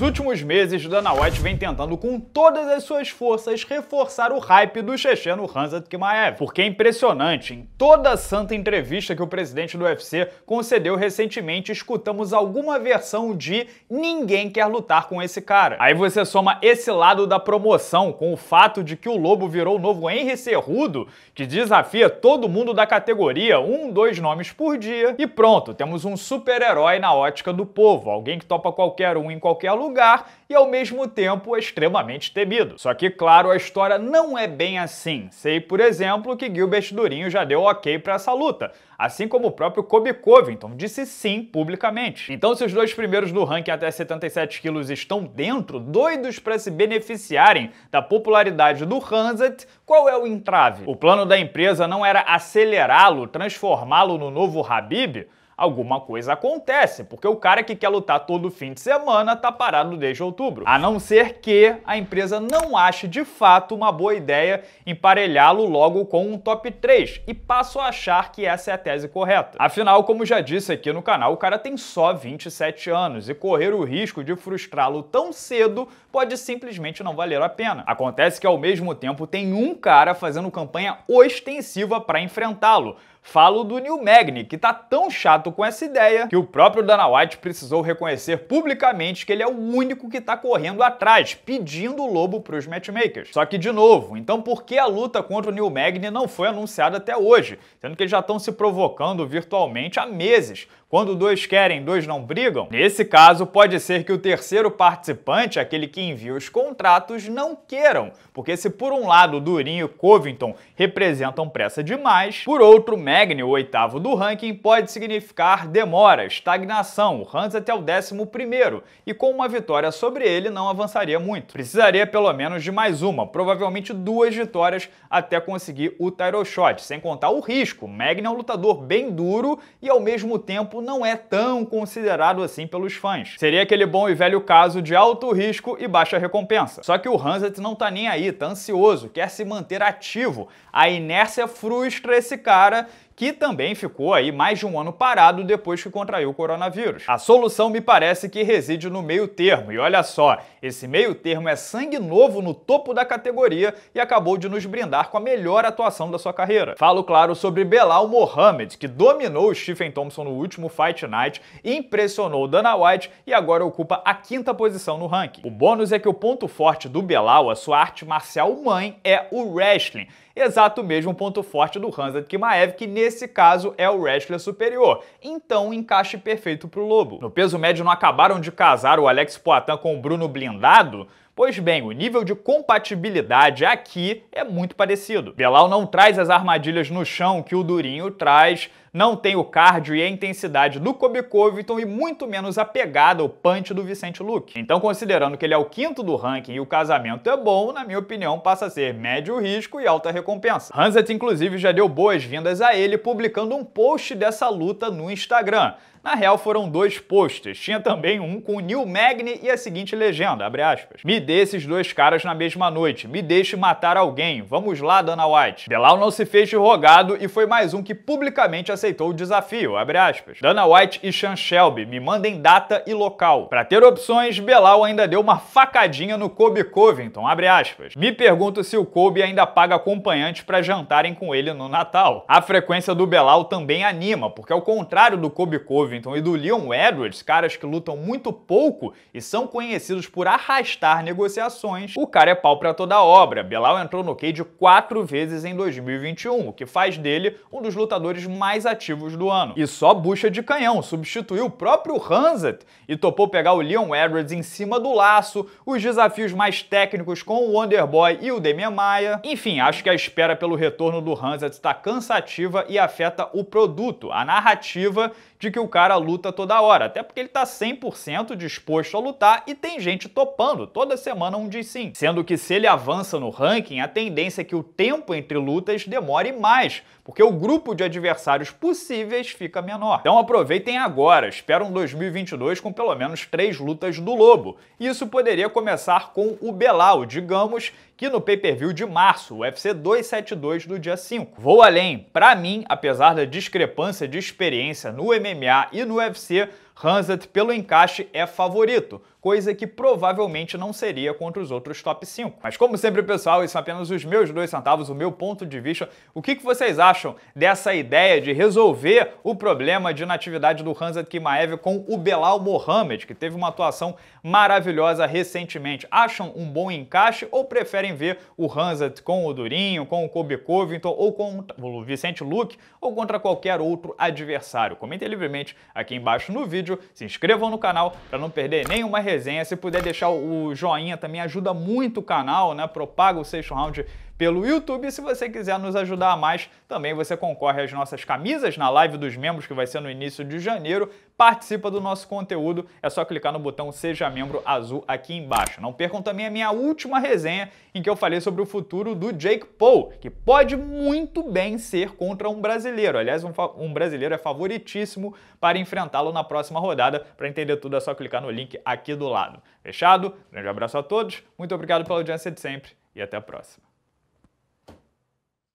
Nos últimos meses, Dana White vem tentando com todas as suas forças reforçar o hype do checheno Ramzat Kimaev, porque é impressionante, em toda santa entrevista que o presidente do UFC concedeu recentemente, escutamos alguma versão de ninguém quer lutar com esse cara. Aí você soma esse lado da promoção com o fato de que o Lobo virou o novo Henry Cerrudo, que desafia todo mundo da categoria, um, dois nomes por dia, e pronto, temos um super-herói na ótica do povo, alguém que topa qualquer um em qualquer lugar, lugar e ao mesmo tempo extremamente temido. Só que, claro, a história não é bem assim. Sei, por exemplo, que Gilbert Durinho já deu ok para essa luta, assim como o próprio Kobe Covington disse sim publicamente. Então, se os dois primeiros do ranking até 77 quilos estão dentro, doidos para se beneficiarem da popularidade do Hanset, qual é o entrave? O plano da empresa não era acelerá-lo, transformá-lo no novo Habib? alguma coisa acontece, porque o cara que quer lutar todo fim de semana tá parado desde outubro. A não ser que a empresa não ache de fato uma boa ideia emparelhá-lo logo com um top 3 e passo a achar que essa é a tese correta. Afinal, como já disse aqui no canal, o cara tem só 27 anos e correr o risco de frustrá-lo tão cedo pode simplesmente não valer a pena. Acontece que ao mesmo tempo tem um cara fazendo campanha ostensiva para enfrentá-lo Falo do Neil Magny, que tá tão chato com essa ideia que o próprio Dana White precisou reconhecer publicamente que ele é o único que tá correndo atrás, pedindo o lobo pros matchmakers. Só que, de novo, então por que a luta contra o Neil Magny não foi anunciada até hoje? Sendo que eles já estão se provocando virtualmente há meses. Quando dois querem, dois não brigam? Nesse caso, pode ser que o terceiro participante, aquele que envia os contratos, não queiram. Porque se por um lado Durinho e Covington representam pressa demais, por outro, Magni, o oitavo do ranking, pode significar demora, estagnação. O Hans até o décimo primeiro e com uma vitória sobre ele não avançaria muito. Precisaria pelo menos de mais uma, provavelmente duas vitórias até conseguir o title shot, sem contar o risco. Magni é um lutador bem duro e ao mesmo tempo não é tão considerado assim pelos fãs. Seria aquele bom e velho caso de alto risco e baixa recompensa. Só que o Hanset não tá nem aí, tá ansioso, quer se manter ativo. A inércia frustra esse cara que também ficou aí mais de um ano parado depois que contraiu o coronavírus. A solução me parece que reside no meio termo, e olha só, esse meio termo é sangue novo no topo da categoria e acabou de nos brindar com a melhor atuação da sua carreira. Falo, claro, sobre Belal Mohamed, que dominou o Stephen Thompson no último Fight Night, impressionou Dana White e agora ocupa a quinta posição no ranking. O bônus é que o ponto forte do Belal, a sua arte marcial mãe, é o wrestling. Exato mesmo ponto forte do Hansa Kimaev, que nesse caso é o wrestler superior. Então, um encaixe perfeito pro Lobo. No peso médio não acabaram de casar o Alex Poitin com o Bruno Blindado? Pois bem, o nível de compatibilidade aqui é muito parecido. Belal não traz as armadilhas no chão que o Durinho traz, não tem o cardio e a intensidade do Kobe Covington e muito menos a pegada ou punch do Vicente Luque. Então, considerando que ele é o quinto do ranking e o casamento é bom, na minha opinião, passa a ser médio risco e alta recompensa. Hanset, inclusive, já deu boas-vindas a ele publicando um post dessa luta no Instagram. Na real, foram dois posts. Tinha também um com Neil Magny e a seguinte legenda, abre aspas. Me dê esses dois caras na mesma noite. Me deixe matar alguém. Vamos lá, Dana White. Belal não se fez de rogado e foi mais um que publicamente aceitou o desafio, Dana White e Sean Shelby, me mandem data e local. Para ter opções, Belal ainda deu uma facadinha no Kobe Covington, Me pergunto se o Kobe ainda paga acompanhantes para jantarem com ele no Natal. A frequência do Belal também anima, porque ao contrário do Kobe Covington e do Leon Edwards, caras que lutam muito pouco e são conhecidos por arrastar negociações, o cara é pau para toda obra. Belal entrou no cage quatro vezes em 2021, o que faz dele um dos lutadores mais ativos do ano. E só bucha de canhão, substituiu o próprio Hanset e topou pegar o Leon Edwards em cima do laço, os desafios mais técnicos com o Wonderboy e o Demian Maia. Enfim, acho que a espera pelo retorno do Hanset está cansativa e afeta o produto, a narrativa de que o cara luta toda hora, até porque ele tá 100% disposto a lutar e tem gente topando, toda semana um diz sim. Sendo que se ele avança no ranking, a tendência é que o tempo entre lutas demore mais, porque o grupo de adversários possíveis fica menor. Então aproveitem agora, espero um 2022 com pelo menos três lutas do Lobo. Isso poderia começar com o Belal, digamos que no pay-per-view de março, o UFC 272 do dia 5. Vou além, para mim, apesar da discrepância de experiência no MMA e no UFC, Hanset, pelo encaixe, é favorito, coisa que provavelmente não seria contra os outros top 5. Mas como sempre, pessoal, isso são é apenas os meus dois centavos, o meu ponto de vista. O que, que vocês acham dessa ideia de resolver o problema de natividade do Hanset Kimaev com o Belal Mohamed, que teve uma atuação maravilhosa recentemente? Acham um bom encaixe ou preferem querem ver o Hansat com o Durinho, com o Kobe Covington ou com o Vicente Luke ou contra qualquer outro adversário. Comentem livremente aqui embaixo no vídeo, se inscrevam no canal para não perder nenhuma resenha. Se puder deixar o joinha também ajuda muito o canal, né? Propaga o sexto round pelo YouTube. E se você quiser nos ajudar a mais, também você concorre às nossas camisas na live dos membros, que vai ser no início de janeiro. Participa do nosso conteúdo, é só clicar no botão Seja Membro azul aqui embaixo. Não percam também a minha última resenha, em que eu falei sobre o futuro do Jake Paul, que pode muito bem ser contra um brasileiro. Aliás, um, um brasileiro é favoritíssimo para enfrentá-lo na próxima rodada. Para entender tudo, é só clicar no link aqui do lado. Fechado? Grande abraço a todos, muito obrigado pela audiência de sempre e até a próxima.